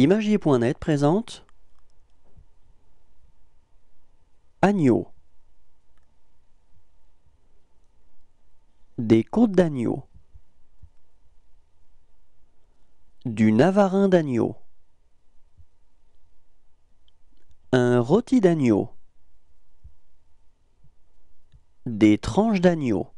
Imagier.net présente Agneau Des côtes d'agneau Du navarin d'agneau Un rôti d'agneau Des tranches d'agneau